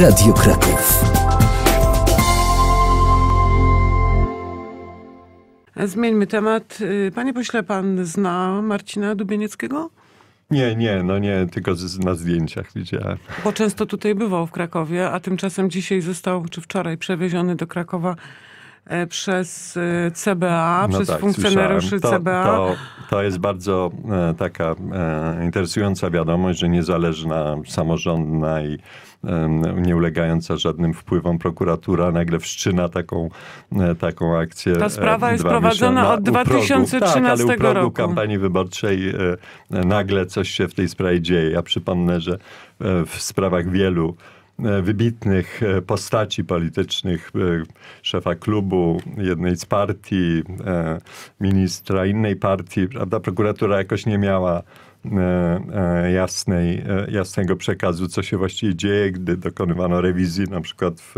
Radio Kraków. Zmieńmy temat. Y, panie pośle, pan zna Marcina Dubienieckiego? Nie, nie, no nie, tylko na zdjęciach widziałem. Bo często tutaj bywał w Krakowie, a tymczasem dzisiaj został, czy wczoraj, przewieziony do Krakowa E, przez e, CBA, no przez tak, funkcjonariuszy to, CBA. To, to, jest bardzo e, taka e, interesująca wiadomość, że niezależna, samorządna i e, nie ulegająca żadnym wpływom prokuratura nagle wszczyna taką, taką akcję. Ta sprawa jest prowadzona od 2013 roku. Tak, ale u progu roku. kampanii wyborczej nagle coś się w tej sprawie dzieje. Ja przypomnę, że w sprawach wielu E, wybitnych e, postaci politycznych, e, szefa klubu jednej z partii, ministra innej partii, prawda? Prokuratura jakoś nie miała jasnej, jasnego przekazu, co się właściwie dzieje, gdy dokonywano rewizji na przykład w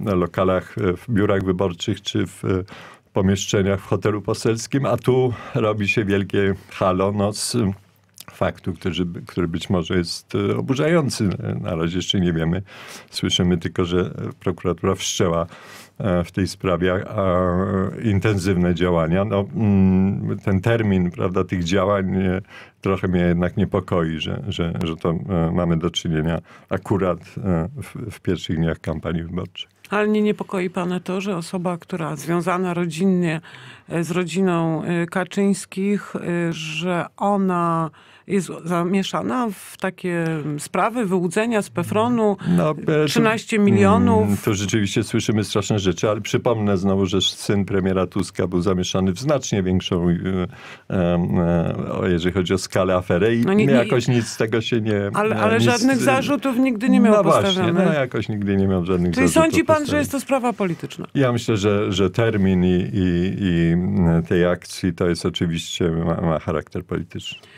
lokalach, w biurach wyborczych czy w pomieszczeniach w hotelu poselskim, a tu robi się wielkie halo no, faktu, który, który być może jest e, oburzający. Na razie jeszcze nie wiemy. Słyszymy tylko, że e, prokuratura wszczęła e, w tej sprawie intensywne działania. No, mm, ten termin prawda, tych działań trochę mnie jednak niepokoi, że, że, że to mamy do czynienia akurat w, w pierwszych dniach kampanii wyborczej. Ale nie niepokoi Pana to, że osoba, która związana rodzinnie e, z rodziną e, Kaczyńskich, e, że ona jest zamieszana w takie sprawy, wyłudzenia z Pefronu, no, 13 e, to, milionów. Mm, to rzeczywiście słyszymy straszne rzeczy, ale przypomnę znowu, że syn premiera Tuska był zamieszany w znacznie większą, e, e, jeżeli chodzi o skalę afery i no, nie, nie, jakoś nic z tego się nie... Ale, ale nic, żadnych zarzutów nigdy nie miał no postawionych. Właśnie, no jakoś nigdy nie miał żadnych Czyli zarzutów. Czyli sądzi pan, postawionych. że jest to sprawa polityczna? Ja myślę, że, że termin i, i, i tej akcji to jest oczywiście ma, ma charakter polityczny.